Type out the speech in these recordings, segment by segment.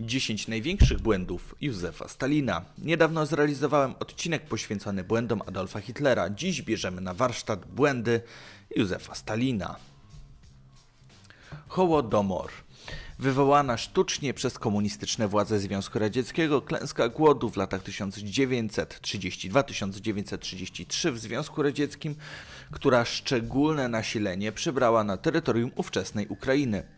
10 największych błędów Józefa Stalina. Niedawno zrealizowałem odcinek poświęcony błędom Adolfa Hitlera. Dziś bierzemy na warsztat błędy Józefa Stalina. Hołodomor. Wywołana sztucznie przez komunistyczne władze Związku Radzieckiego klęska głodu w latach 1932-1933 w Związku Radzieckim, która szczególne nasilenie przybrała na terytorium ówczesnej Ukrainy.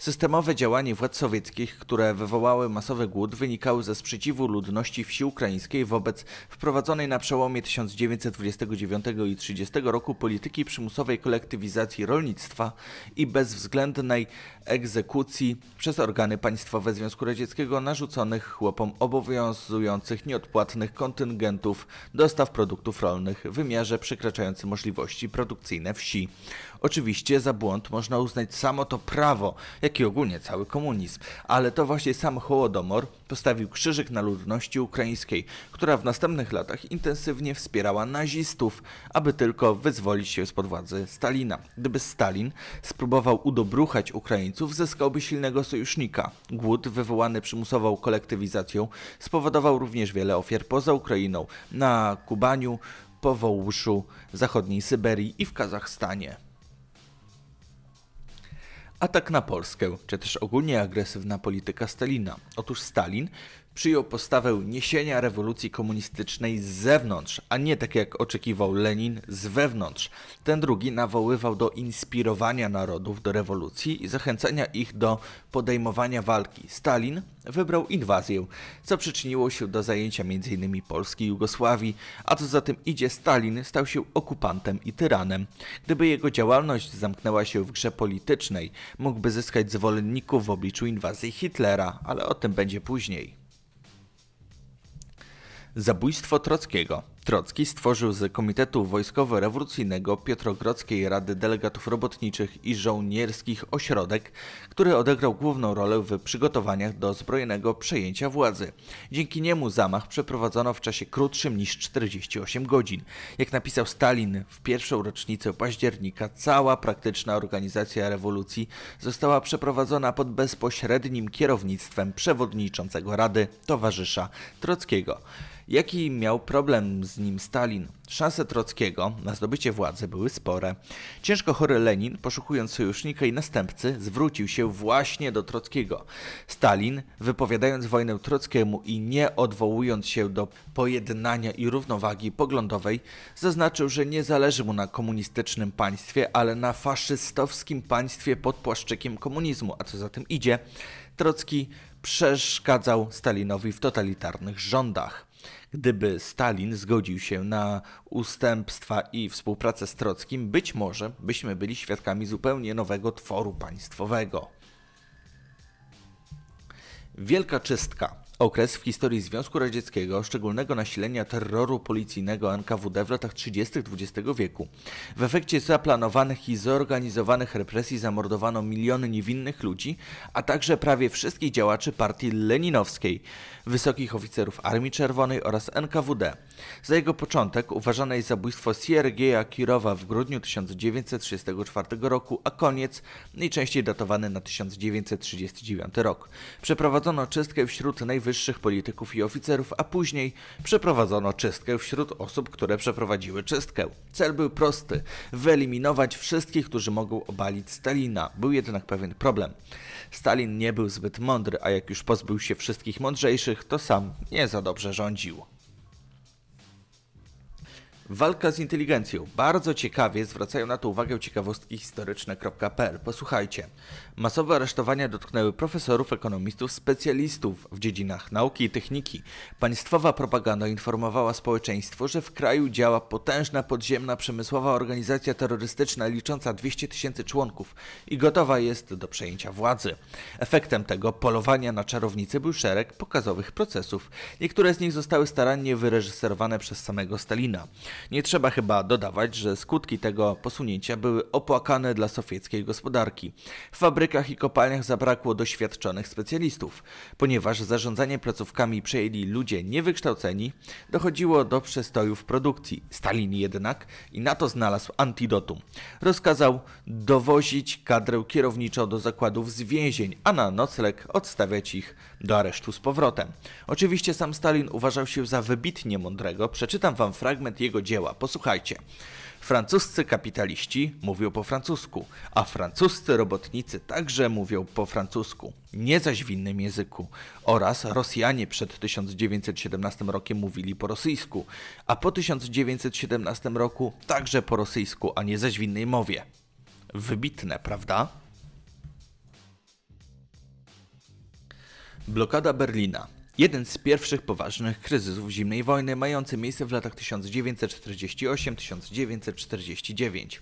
Systemowe działania władz sowieckich, które wywołały masowy głód, wynikały ze sprzeciwu ludności wsi ukraińskiej wobec wprowadzonej na przełomie 1929 i 30 roku polityki przymusowej kolektywizacji rolnictwa i bezwzględnej egzekucji przez organy państwowe Związku Radzieckiego narzuconych chłopom obowiązujących nieodpłatnych kontyngentów dostaw produktów rolnych w wymiarze przekraczającym możliwości produkcyjne wsi. Oczywiście za błąd można uznać samo to prawo, jak i ogólnie cały komunizm, ale to właśnie sam Hołodomor postawił krzyżyk na ludności ukraińskiej, która w następnych latach intensywnie wspierała nazistów, aby tylko wyzwolić się spod władzy Stalina. Gdyby Stalin spróbował udobruchać Ukraińców, zyskałby silnego sojusznika. Głód wywołany przymusową kolektywizacją spowodował również wiele ofiar poza Ukrainą, na Kubaniu, Powołuszu, zachodniej Syberii i w Kazachstanie. Atak na Polskę, czy też ogólnie agresywna polityka Stalina. Otóż Stalin przyjął postawę niesienia rewolucji komunistycznej z zewnątrz, a nie tak jak oczekiwał Lenin z wewnątrz. Ten drugi nawoływał do inspirowania narodów do rewolucji i zachęcania ich do podejmowania walki. Stalin wybrał inwazję, co przyczyniło się do zajęcia m.in. Polski i Jugosławii, a co za tym idzie Stalin stał się okupantem i tyranem. Gdyby jego działalność zamknęła się w grze politycznej, mógłby zyskać zwolenników w obliczu inwazji Hitlera, ale o tym będzie później. Zabójstwo Trockiego Trocki stworzył z Komitetu Wojskowo-Rewolucyjnego Piotrogrodzkiej Rady Delegatów Robotniczych i Żołnierskich ośrodek, który odegrał główną rolę w przygotowaniach do zbrojnego przejęcia władzy. Dzięki niemu zamach przeprowadzono w czasie krótszym niż 48 godzin. Jak napisał Stalin, w pierwszą rocznicę października cała praktyczna organizacja rewolucji została przeprowadzona pod bezpośrednim kierownictwem przewodniczącego Rady, towarzysza Trockiego. Jaki miał problem z z nim Stalin. Szanse Trockiego na zdobycie władzy były spore. Ciężko chory Lenin, poszukując sojusznika i następcy, zwrócił się właśnie do Trockiego. Stalin, wypowiadając wojnę Trockiemu i nie odwołując się do pojednania i równowagi poglądowej, zaznaczył, że nie zależy mu na komunistycznym państwie, ale na faszystowskim państwie pod płaszczykiem komunizmu, a co za tym idzie, Trocki przeszkadzał Stalinowi w totalitarnych rządach. Gdyby Stalin zgodził się na ustępstwa i współpracę z Trockim, być może byśmy byli świadkami zupełnie nowego tworu państwowego. Wielka czystka. Okres w historii Związku Radzieckiego szczególnego nasilenia terroru policyjnego NKWD w latach 30. XX wieku. W efekcie zaplanowanych i zorganizowanych represji zamordowano miliony niewinnych ludzi, a także prawie wszystkich działaczy partii leninowskiej, wysokich oficerów Armii Czerwonej oraz NKWD. Za jego początek uważane jest zabójstwo Siergieja Kirowa w grudniu 1934 roku, a koniec najczęściej datowany na 1939 rok. Przeprowadzono czystkę wśród najwyższych wyższych polityków i oficerów, a później przeprowadzono czystkę wśród osób, które przeprowadziły czystkę. Cel był prosty: wyeliminować wszystkich, którzy mogą obalić Stalina. Był jednak pewien problem. Stalin nie był zbyt mądry, a jak już pozbył się wszystkich mądrzejszych, to sam nie za dobrze rządził. Walka z inteligencją. Bardzo ciekawie zwracają na to uwagę ciekawostki historyczne.pl. Posłuchajcie. Masowe aresztowania dotknęły profesorów, ekonomistów, specjalistów w dziedzinach nauki i techniki. Państwowa propaganda informowała społeczeństwo, że w kraju działa potężna podziemna przemysłowa organizacja terrorystyczna licząca 200 tysięcy członków i gotowa jest do przejęcia władzy. Efektem tego polowania na czarownicy był szereg pokazowych procesów. Niektóre z nich zostały starannie wyreżyserowane przez samego Stalina. Nie trzeba chyba dodawać, że skutki tego posunięcia były opłakane dla sowieckiej gospodarki. W fabrykach i kopalniach zabrakło doświadczonych specjalistów. Ponieważ zarządzanie placówkami przejęli ludzie niewykształceni, dochodziło do przestojów produkcji. Stalin jednak i na to znalazł antidotum. Rozkazał dowozić kadrę kierowniczą do zakładów z więzień, a na nocleg odstawiać ich do aresztu z powrotem. Oczywiście sam Stalin uważał się za wybitnie mądrego. Przeczytam wam fragment jego dzieła. Posłuchajcie. Francuscy kapitaliści mówią po francusku, a francuscy robotnicy także mówią po francusku, nie zaś w innym języku. Oraz Rosjanie przed 1917 rokiem mówili po rosyjsku, a po 1917 roku także po rosyjsku, a nie zaś w innej mowie. Wybitne, prawda? Blokada Berlina Jeden z pierwszych poważnych kryzysów zimnej wojny mający miejsce w latach 1948-1949.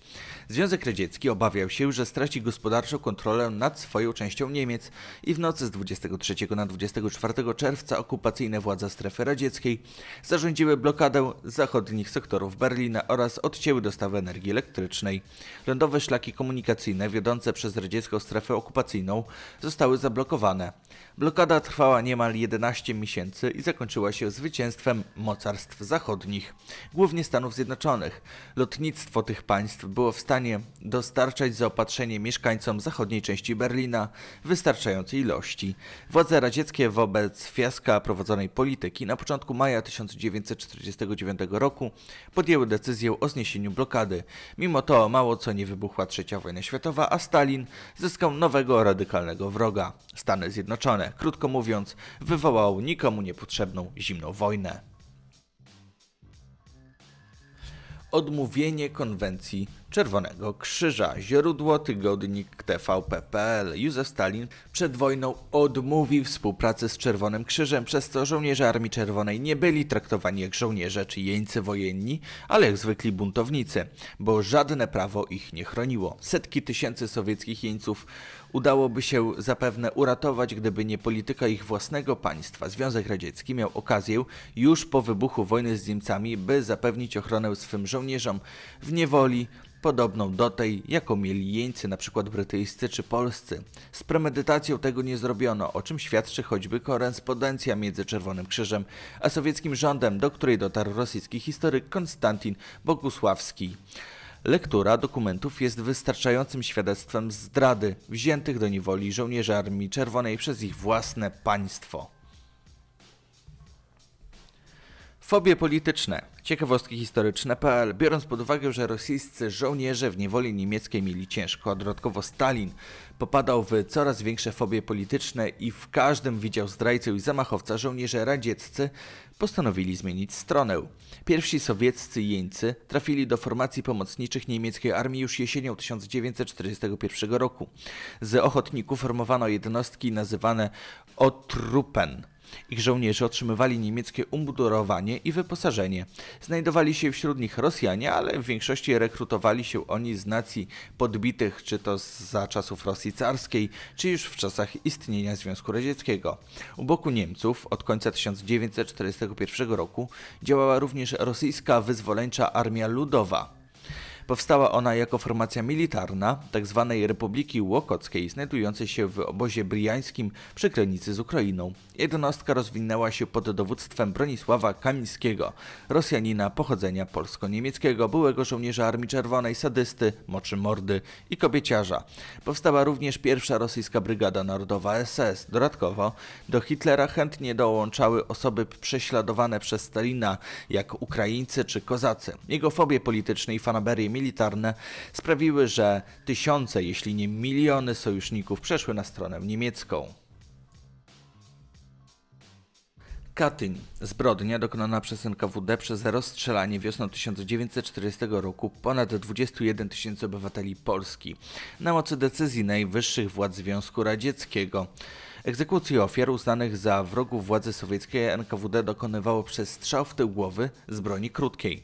Związek Radziecki obawiał się, że straci gospodarczą kontrolę nad swoją częścią Niemiec i w nocy z 23 na 24 czerwca okupacyjne władze strefy radzieckiej zarządziły blokadę zachodnich sektorów Berlina oraz odcięły dostawy energii elektrycznej. Lądowe szlaki komunikacyjne wiodące przez radziecką strefę okupacyjną zostały zablokowane. Blokada trwała niemal 11 miesięcy i zakończyła się zwycięstwem mocarstw zachodnich, głównie Stanów Zjednoczonych. Lotnictwo tych państw było w stanie dostarczać zaopatrzenie mieszkańcom zachodniej części Berlina w wystarczającej ilości. Władze radzieckie wobec fiaska prowadzonej polityki na początku maja 1949 roku podjęły decyzję o zniesieniu blokady. Mimo to mało co nie wybuchła trzecia wojna światowa, a Stalin zyskał nowego radykalnego wroga Stany Zjednoczone krótko mówiąc, wywołał nikomu niepotrzebną zimną wojnę. Odmówienie konwencji Czerwonego Krzyża. Źródło tygodnik TVP.pl. Józef Stalin przed wojną odmówił współpracy z Czerwonym Krzyżem, przez co żołnierze Armii Czerwonej nie byli traktowani jak żołnierze czy jeńcy wojenni, ale jak zwykli buntownicy, bo żadne prawo ich nie chroniło. Setki tysięcy sowieckich jeńców udałoby się zapewne uratować, gdyby nie polityka ich własnego państwa. Związek Radziecki miał okazję już po wybuchu wojny z Niemcami, by zapewnić ochronę swym żołnierzom w niewoli podobną do tej, jaką mieli jeńcy np. brytyjscy czy polscy. Z premedytacją tego nie zrobiono, o czym świadczy choćby korespondencja między Czerwonym Krzyżem a sowieckim rządem, do której dotarł rosyjski historyk Konstantin Bogusławski. Lektura dokumentów jest wystarczającym świadectwem zdrady wziętych do niewoli żołnierzy Armii Czerwonej przez ich własne państwo. Fobie polityczne. Ciekawostki historyczne.pl Biorąc pod uwagę, że rosyjscy żołnierze w niewoli niemieckiej mieli ciężko, a dodatkowo Stalin popadał w coraz większe fobie polityczne i w każdym widział zdrajcę i zamachowca, żołnierze radzieccy postanowili zmienić stronę. Pierwsi sowieccy jeńcy trafili do formacji pomocniczych niemieckiej armii już jesienią 1941 roku. Z ochotników formowano jednostki nazywane Otrupen. Ich żołnierze otrzymywali niemieckie umbudurowanie i wyposażenie. Znajdowali się wśród nich Rosjanie, ale w większości rekrutowali się oni z nacji podbitych, czy to za czasów Rosji carskiej, czy już w czasach istnienia Związku Radzieckiego. U boku Niemców od końca 1941 roku działała również rosyjska wyzwoleńcza armia ludowa. Powstała ona jako formacja militarna tzw. Tak Republiki Łokockiej, znajdującej się w obozie briańskim przy granicy z Ukrainą. Jednostka rozwinęła się pod dowództwem Bronisława Kamińskiego, Rosjanina pochodzenia polsko-niemieckiego, byłego żołnierza Armii Czerwonej, sadysty, moczy mordy i kobieciarza. Powstała również pierwsza rosyjska brygada narodowa SS. Dodatkowo do Hitlera chętnie dołączały osoby prześladowane przez Stalina, jak Ukraińcy czy Kozacy. Jego fobie polityczne i fanaberie militarne sprawiły, że tysiące, jeśli nie miliony sojuszników przeszły na stronę niemiecką. Katyń. Zbrodnia dokonana przez NKWD przez rozstrzelanie wiosną 1940 roku ponad 21 tysięcy obywateli Polski na mocy decyzji najwyższych władz Związku Radzieckiego. Egzekucji ofiar uznanych za wrogów władzy sowieckiej NKWD dokonywało przez strzał w tył głowy z broni krótkiej.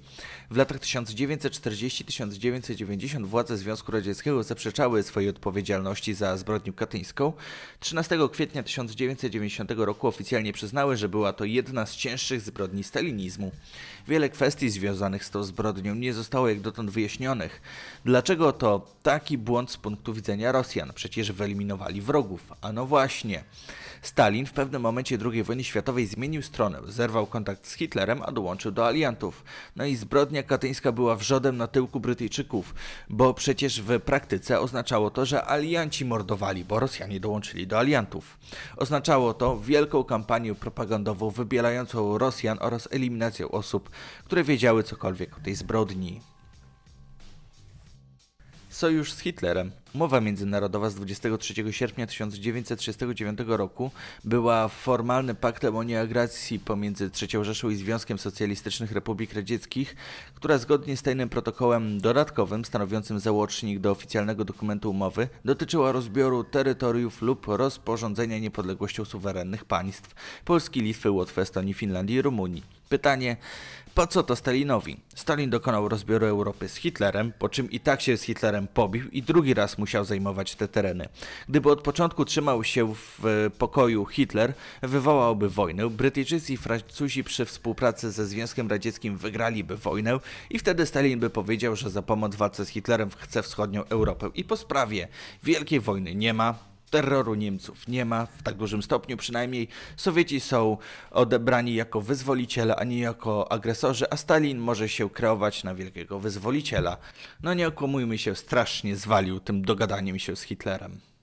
W latach 1940-1990 władze Związku Radzieckiego zaprzeczały swojej odpowiedzialności za zbrodnię katyńską. 13 kwietnia 1990 roku oficjalnie przyznały, że była to jedna z cięższych zbrodni stalinizmu. Wiele kwestii związanych z tą zbrodnią nie zostało jak dotąd wyjaśnionych. Dlaczego to taki błąd z punktu widzenia Rosjan? Przecież wyeliminowali wrogów. A no właśnie. Stalin w pewnym momencie II wojny światowej zmienił stronę, zerwał kontakt z Hitlerem, a dołączył do aliantów. No i zbrodnia katyńska była wrzodem na tyłku Brytyjczyków, bo przecież w praktyce oznaczało to, że alianci mordowali, bo Rosjanie dołączyli do aliantów. Oznaczało to wielką kampanię propagandową wybielającą Rosjan oraz eliminację osób, które wiedziały cokolwiek o tej zbrodni. Sojusz z Hitlerem Umowa międzynarodowa z 23 sierpnia 1939 roku była formalnym paktem o nieagresji pomiędzy III Rzeszą i Związkiem Socjalistycznych Republik Radzieckich, która zgodnie z tajnym protokołem dodatkowym stanowiącym załącznik do oficjalnego dokumentu umowy dotyczyła rozbioru terytoriów lub rozporządzenia niepodległością suwerennych państw Polski, Litwy, Łotwy, Estonii, Finlandii i Rumunii. Pytanie, po co to Stalinowi? Stalin dokonał rozbioru Europy z Hitlerem, po czym i tak się z Hitlerem pobił i drugi raz mu musiał zajmować te tereny. Gdyby od początku trzymał się w e, pokoju Hitler, wywołałby wojnę. Brytyjczycy i Francuzi przy współpracy ze Związkiem Radzieckim wygraliby wojnę i wtedy Stalin by powiedział, że za pomoc w walce z Hitlerem chce wschodnią Europę. I po sprawie wielkiej wojny nie ma, terroru Niemców nie ma, w tak dużym stopniu przynajmniej. Sowieci są odebrani jako wyzwoliciele, a nie jako agresorzy, a Stalin może się kreować na wielkiego wyzwoliciela. No nie okłamujmy się, strasznie zwalił tym dogadaniem się z Hitlerem.